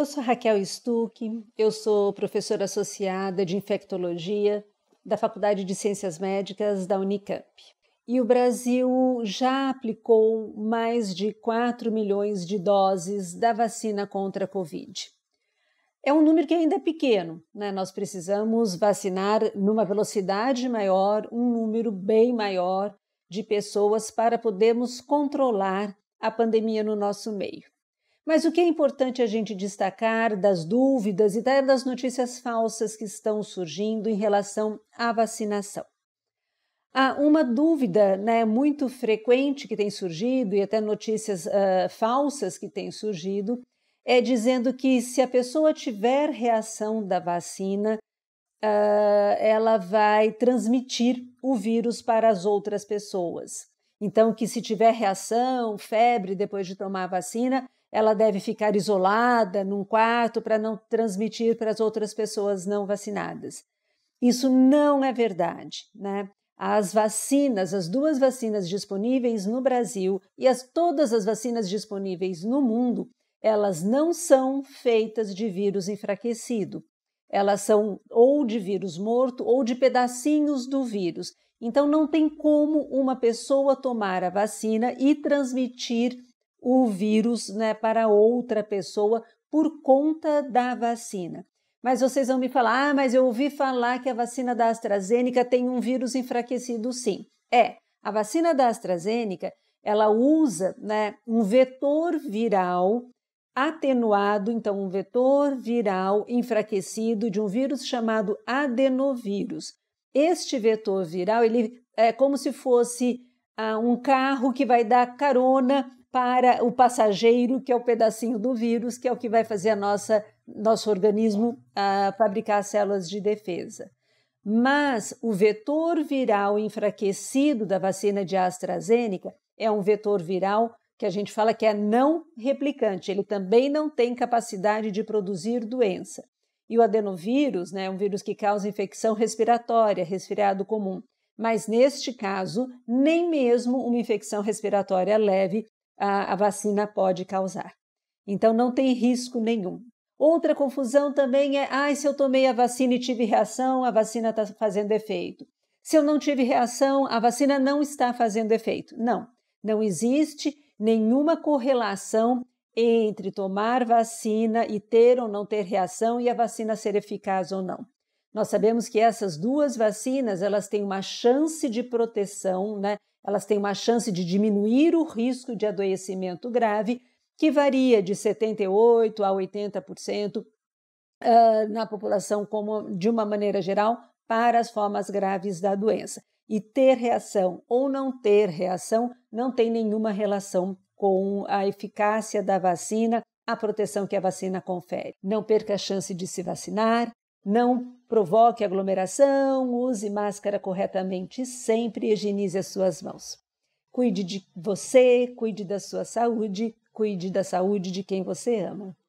Eu sou Raquel Stuck, eu sou professora associada de infectologia da Faculdade de Ciências Médicas da Unicamp. E o Brasil já aplicou mais de 4 milhões de doses da vacina contra a Covid. É um número que ainda é pequeno, né? Nós precisamos vacinar numa velocidade maior, um número bem maior de pessoas para podermos controlar a pandemia no nosso meio. Mas o que é importante a gente destacar das dúvidas e das notícias falsas que estão surgindo em relação à vacinação? há uma dúvida né, muito frequente que tem surgido e até notícias uh, falsas que têm surgido é dizendo que se a pessoa tiver reação da vacina, uh, ela vai transmitir o vírus para as outras pessoas. Então, que se tiver reação, febre depois de tomar a vacina, ela deve ficar isolada num quarto para não transmitir para as outras pessoas não vacinadas. Isso não é verdade, né? As vacinas, as duas vacinas disponíveis no Brasil e as, todas as vacinas disponíveis no mundo, elas não são feitas de vírus enfraquecido. Elas são ou de vírus morto ou de pedacinhos do vírus. Então não tem como uma pessoa tomar a vacina e transmitir o vírus né, para outra pessoa por conta da vacina. Mas vocês vão me falar, ah, mas eu ouvi falar que a vacina da AstraZeneca tem um vírus enfraquecido, sim. É, a vacina da AstraZeneca, ela usa né, um vetor viral atenuado, então um vetor viral enfraquecido de um vírus chamado adenovírus. Este vetor viral, ele é como se fosse ah, um carro que vai dar carona para o passageiro, que é o pedacinho do vírus, que é o que vai fazer a nossa, nosso organismo ah, fabricar células de defesa. Mas o vetor viral enfraquecido da vacina de AstraZeneca é um vetor viral que a gente fala que é não replicante, ele também não tem capacidade de produzir doença. E o adenovírus, né, é um vírus que causa infecção respiratória, resfriado comum. Mas neste caso, nem mesmo uma infecção respiratória leve a, a vacina pode causar. Então, não tem risco nenhum. Outra confusão também é: ah, se eu tomei a vacina e tive reação, a vacina está fazendo efeito. Se eu não tive reação, a vacina não está fazendo efeito. Não, não existe nenhuma correlação entre tomar vacina e ter ou não ter reação e a vacina ser eficaz ou não. Nós sabemos que essas duas vacinas, elas têm uma chance de proteção, né, elas têm uma chance de diminuir o risco de adoecimento grave, que varia de 78% a 80% ah, na população como de uma maneira geral para as formas graves da doença. E ter reação ou não ter reação não tem nenhuma relação com a eficácia da vacina, a proteção que a vacina confere. Não perca a chance de se vacinar, não provoque aglomeração, use máscara corretamente e sempre higienize as suas mãos. Cuide de você, cuide da sua saúde, cuide da saúde de quem você ama.